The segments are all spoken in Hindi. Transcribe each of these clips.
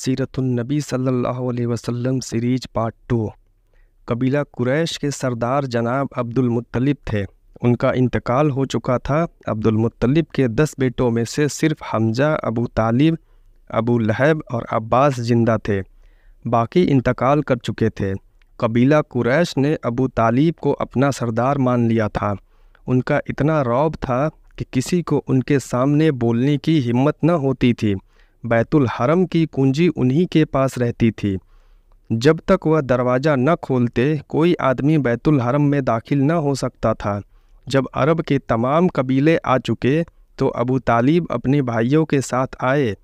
सीरतुलनबी सल्लल्लाहु अलैहि वसल्लम सीरीज पार्ट टू कबीला कुरैश के सरदार जनाब अब्दुल मुत्तलिब थे उनका इंतकाल हो चुका था अब्दुल मुत्तलिब के दस बेटों में से सिर्फ हमजा अबू तालिब अबू लहब और अब्बास जिंदा थे बाकी इंतकाल कर चुके थे कबीला कुरैश ने अबू तालिब को अपना सरदार मान लिया था उनका इतना रौब था कि किसी को उनके सामने बोलने की हिम्मत न होती थी बैतुल हरम की कुंजी उन्हीं के पास रहती थी जब तक वह दरवाज़ा न खोलते कोई आदमी बैतुल हरम में दाखिल न हो सकता था जब अरब के तमाम कबीले आ चुके तो अबू तालीब अपने भाइयों के साथ आए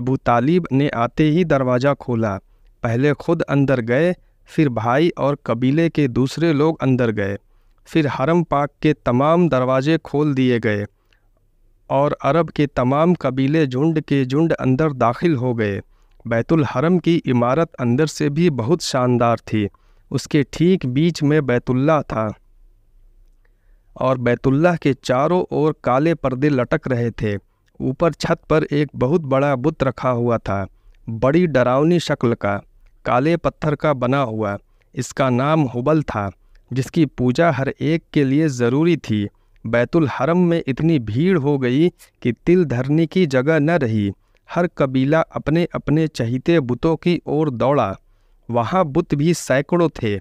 अबू तालीब ने आते ही दरवाज़ा खोला पहले खुद अंदर गए फिर भाई और कबीले के दूसरे लोग अंदर गए फिर हरम पाक के तमाम दरवाजे खोल दिए गए और अरब के तमाम कबीले झुंड के झुंड अंदर दाखिल हो गए बैतुल हरम की इमारत अंदर से भी बहुत शानदार थी उसके ठीक बीच में बैतुल्ला था और बैतुल्ला के चारों ओर काले पर्दे लटक रहे थे ऊपर छत पर एक बहुत बड़ा बुत रखा हुआ था बड़ी डरावनी शक्ल का काले पत्थर का बना हुआ इसका नाम हुबल था जिसकी पूजा हर एक के लिए ज़रूरी थी बैतुल हरम में इतनी भीड़ हो गई कि तिल धरने की जगह न रही हर कबीला अपने अपने चहीते बुतों की ओर दौड़ा वहाँ बुत भी सैकड़ों थे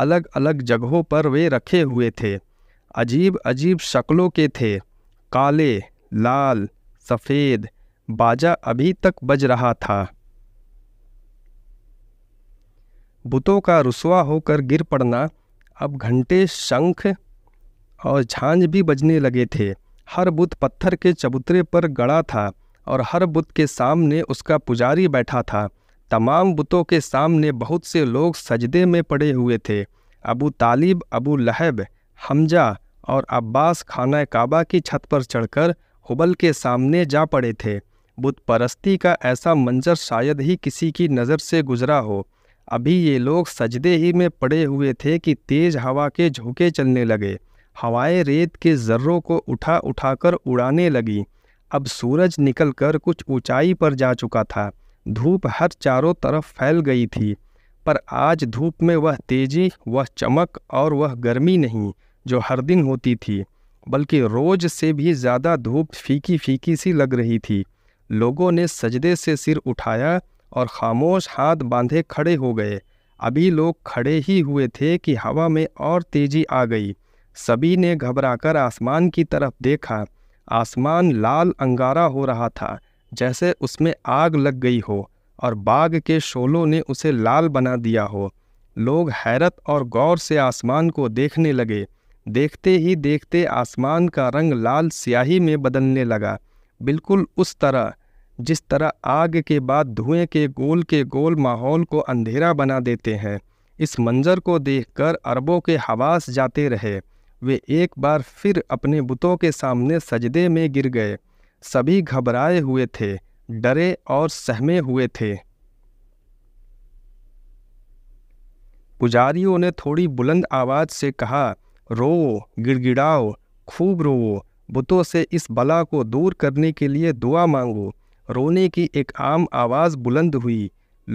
अलग अलग जगहों पर वे रखे हुए थे अजीब अजीब शक्लों के थे काले लाल सफ़ेद बाजा अभी तक बज रहा था बुतों का रुसवा होकर गिर पड़ना अब घंटे शंख और झांझ भी बजने लगे थे हर बुत पत्थर के चबूतरे पर गड़ा था और हर बुत के सामने उसका पुजारी बैठा था तमाम बुतों के सामने बहुत से लोग सजदे में पड़े हुए थे अबू तालिब अबू लहब हमजा और अब्बास खाना काबा की छत पर चढ़कर हुबल के सामने जा पड़े थे बुत परस्ती का ऐसा मंजर शायद ही किसी की नज़र से गुजरा हो अभी ये लोग सजदे ही में पड़े हुए थे कि तेज़ हवा के झोंके चलने लगे हवाएं रेत के ज़र्रों को उठा उठाकर उड़ाने लगी अब सूरज निकलकर कुछ ऊंचाई पर जा चुका था धूप हर चारों तरफ फैल गई थी पर आज धूप में वह तेज़ी वह चमक और वह गर्मी नहीं जो हर दिन होती थी बल्कि रोज़ से भी ज़्यादा धूप फीकी फीकी सी लग रही थी लोगों ने सजदे से सिर उठाया और खामोश हाथ बांधे खड़े हो गए अभी लोग खड़े ही हुए थे कि हवा में और तेज़ी आ गई सभी ने घबराकर आसमान की तरफ देखा आसमान लाल अंगारा हो रहा था जैसे उसमें आग लग गई हो और बाग के शोलों ने उसे लाल बना दिया हो लोग हैरत और गौर से आसमान को देखने लगे देखते ही देखते आसमान का रंग लाल स्याही में बदलने लगा बिल्कुल उस तरह जिस तरह आग के बाद धुएं के गोल के गोल माहौल को अंधेरा बना देते हैं इस मंजर को देखकर अरबों के हवास जाते रहे वे एक बार फिर अपने बुतों के सामने सजदे में गिर गए सभी घबराए हुए थे डरे और सहमे हुए थे पुजारियों ने थोड़ी बुलंद आवाज़ से कहा रो गिड़गिड़ाओ खूब रोवो बुतों से इस बला को दूर करने के लिए दुआ मांगो रोने की एक आम आवाज़ बुलंद हुई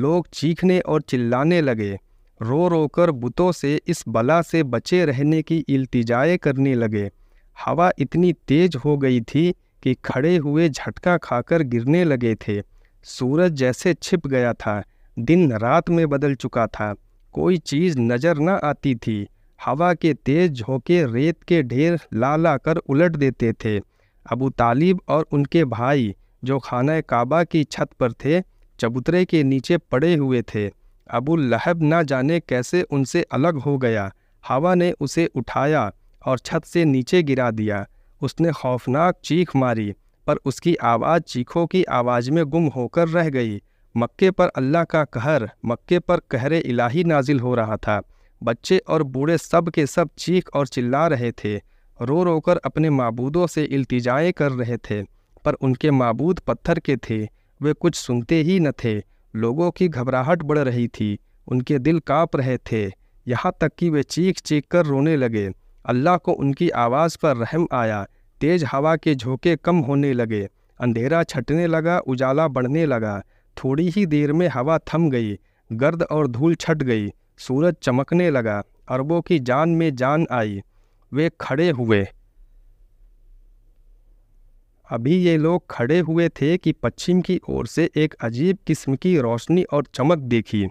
लोग चीखने और चिल्लाने लगे रो रोकर बुतों से इस बला से बचे रहने की इल्तिजाए करने लगे हवा इतनी तेज हो गई थी कि खड़े हुए झटका खाकर गिरने लगे थे सूरज जैसे छिप गया था दिन रात में बदल चुका था कोई चीज़ नज़र न आती थी हवा के तेज झोंके रेत के ढेर ला ला कर उलट देते थे अबू तालिब और उनके भाई जो खाना काबा की छत पर थे चबूतरे के नीचे पड़े हुए थे अबू लहब ना जाने कैसे उनसे अलग हो गया हवा ने उसे उठाया और छत से नीचे गिरा दिया उसने खौफनाक चीख मारी पर उसकी आवाज़ चीखों की आवाज़ में गुम होकर रह गई मक्के पर अल्लाह का कहर मक्के पर कहरे इलाही नाजिल हो रहा था बच्चे और बूढ़े सब के सब चीख और चिल्ला रहे थे रो रो कर अपने मबूदों से इल्तिजाएँ कर रहे थे पर उनके मबूद पत्थर के थे वे कुछ सुनते ही न थे लोगों की घबराहट बढ़ रही थी उनके दिल काँप रहे थे यहाँ तक कि वे चीख चीख कर रोने लगे अल्लाह को उनकी आवाज़ पर रहम आया तेज़ हवा के झोंके कम होने लगे अंधेरा छटने लगा उजाला बढ़ने लगा थोड़ी ही देर में हवा थम गई गर्द और धूल छट गई सूरज चमकने लगा अरबों की जान में जान आई वे खड़े हुए अभी ये लोग खड़े हुए थे कि पश्चिम की ओर से एक अजीब किस्म की रोशनी और चमक देखी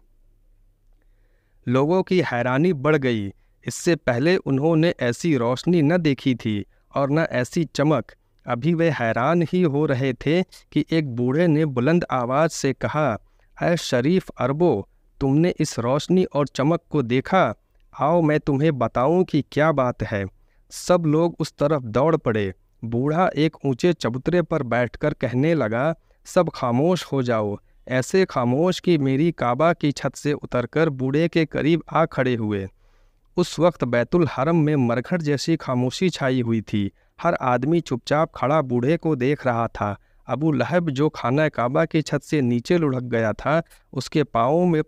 लोगों की हैरानी बढ़ गई इससे पहले उन्होंने ऐसी रोशनी न देखी थी और न ऐसी चमक अभी वे हैरान ही हो रहे थे कि एक बूढ़े ने बुलंद आवाज़ से कहा अय शरीफ अरबो तुमने इस रोशनी और चमक को देखा आओ मैं तुम्हें बताऊं कि क्या बात है सब लोग उस तरफ दौड़ पड़े बूढ़ा एक ऊंचे चबूतरे पर बैठकर कहने लगा सब खामोश हो जाओ ऐसे खामोश कि मेरी काबा की छत से उतरकर बूढ़े के करीब आ खड़े हुए उस वक्त बैतुल हरम में मरघट जैसी खामोशी छाई हुई थी हर आदमी चुपचाप खड़ा बूढ़े को देख रहा था अबू लहब जो खाना काबा की छत से नीचे लुढ़क गया था उसके पाँवों में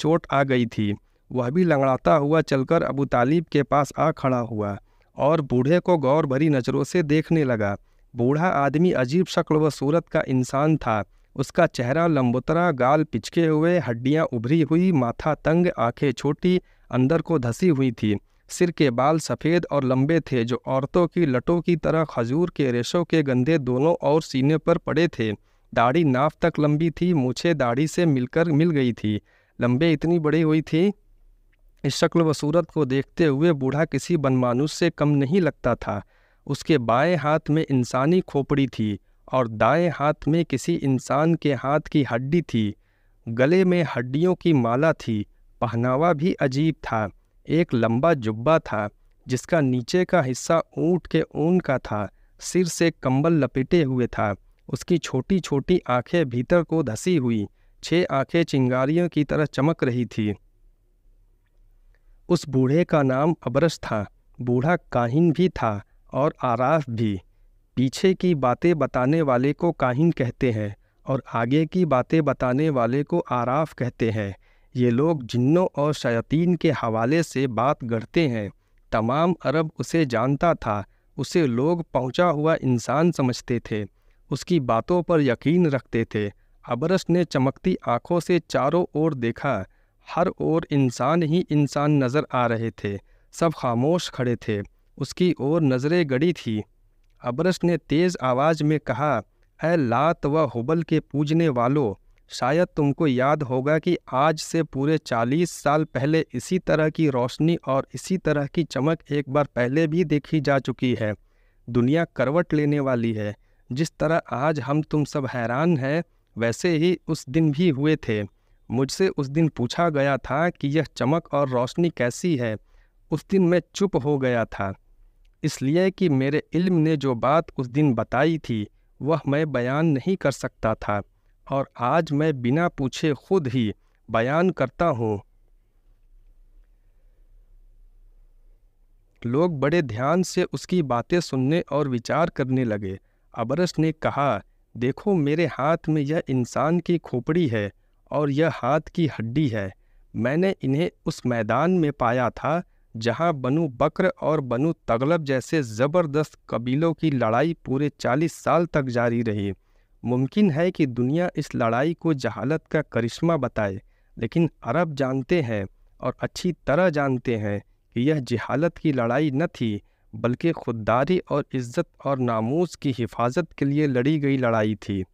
चोट आ गई थी वह भी लंगड़ाता हुआ चलकर अबू तालिब के पास आ खड़ा हुआ और बूढ़े को गौर भरी नज़रों से देखने लगा बूढ़ा आदमी अजीब शक्ल व सूरत का इंसान था उसका चेहरा लम्बोतरा गाल पिचके हुए हड्डियां उभरी हुई माथा तंग आंखें छोटी अंदर को धसी हुई थी सिर के बाल सफ़ेद और लंबे थे जो औरतों की लटों की तरह खजूर के रेशों के गंदे दोनों और सीने पर पड़े थे दाढ़ी नाफ तक लंबी थी मुझे दाढ़ी से मिलकर मिल गई थी लंबे इतनी बड़ी हुई थी इस शक्ल व सूरत को देखते हुए बूढ़ा किसी बनमानुष से कम नहीं लगता था उसके बाएं हाथ में इंसानी खोपड़ी थी और दाएं हाथ में किसी इंसान के हाथ की हड्डी थी गले में हड्डियों की माला थी पहनावा भी अजीब था एक लंबा जुब्बा था जिसका नीचे का हिस्सा ऊँट के ऊन का था सिर से कंबल लपेटे हुए था उसकी छोटी छोटी आंखें भीतर को धसी हुई छह आंखें चिंगारियों की तरह चमक रही थी उस बूढ़े का नाम अबरस था बूढ़ा काहिन भी था और आराफ भी पीछे की बातें बताने वाले को काहिन कहते हैं और आगे की बातें बताने वाले को आराफ कहते हैं ये लोग जिन्नों और शयतीन के हवाले से बात गढ़ते हैं तमाम अरब उसे जानता था उसे लोग पहुंचा हुआ इंसान समझते थे उसकी बातों पर यकीन रखते थे अबरस ने चमकती आंखों से चारों ओर देखा हर ओर इंसान ही इंसान नज़र आ रहे थे सब खामोश खड़े थे उसकी ओर नज़रें गड़ी थी अबरस ने तेज़ आवाज़ में कहा ए लात व हुबल के पूजने वालों शायद तुमको याद होगा कि आज से पूरे चालीस साल पहले इसी तरह की रोशनी और इसी तरह की चमक एक बार पहले भी देखी जा चुकी है दुनिया करवट लेने वाली है जिस तरह आज हम तुम सब हैरान हैं वैसे ही उस दिन भी हुए थे मुझसे उस दिन पूछा गया था कि यह चमक और रोशनी कैसी है उस दिन मैं चुप हो गया था इसलिए कि मेरे इल्म ने जो बात उस दिन बताई थी वह मैं बयान नहीं कर सकता था और आज मैं बिना पूछे खुद ही बयान करता हूँ लोग बड़े ध्यान से उसकी बातें सुनने और विचार करने लगे अबरस ने कहा देखो मेरे हाथ में यह इंसान की खोपड़ी है और यह हाथ की हड्डी है मैंने इन्हें उस मैदान में पाया था जहां बनु बकर और बनु तगलब जैसे ज़बरदस्त कबीलों की लड़ाई पूरे चालीस साल तक जारी रही मुमकिन है कि दुनिया इस लड़ाई को जहालत का करिश्मा बताए लेकिन अरब जानते हैं और अच्छी तरह जानते हैं कि यह जहालत की लड़ाई न थी बल्कि खुददारी और इज़्ज़त और नामोज़ की हिफाजत के लिए लड़ी गई लड़ाई थी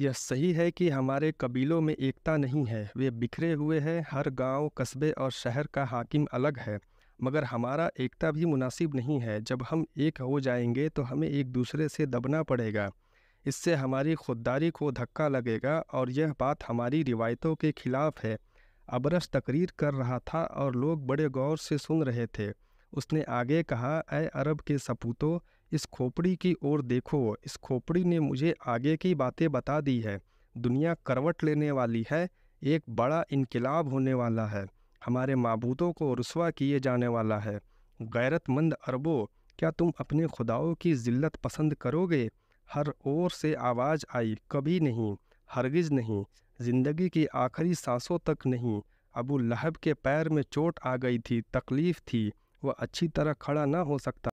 यह सही है कि हमारे कबीलों में एकता नहीं है वे बिखरे हुए हैं हर गांव, कस्बे और शहर का हाकिम अलग है मगर हमारा एकता भी मुनासिब नहीं है जब हम एक हो जाएंगे तो हमें एक दूसरे से दबना पड़ेगा इससे हमारी खुददारी को धक्का लगेगा और यह बात हमारी रिवायतों के खिलाफ है अबरस तकरीर कर रहा था और लोग बड़े गौर से सुन रहे थे उसने आगे कहा अरब के सपूतों इस खोपड़ी की ओर देखो इस खोपड़ी ने मुझे आगे की बातें बता दी है दुनिया करवट लेने वाली है एक बड़ा इनकलाब होने वाला है हमारे मबूतों को रसवा किए जाने वाला है गैरतमंद अरबों क्या तुम अपने खुदाओं की ज़िल्लत पसंद करोगे हर ओर से आवाज़ आई कभी नहीं हरगिज़ नहीं ज़िंदगी की आखिरी सांसों तक नहीं अबू लहब के पैर में चोट आ गई थी तकलीफ़ थी वह अच्छी तरह खड़ा ना हो सकता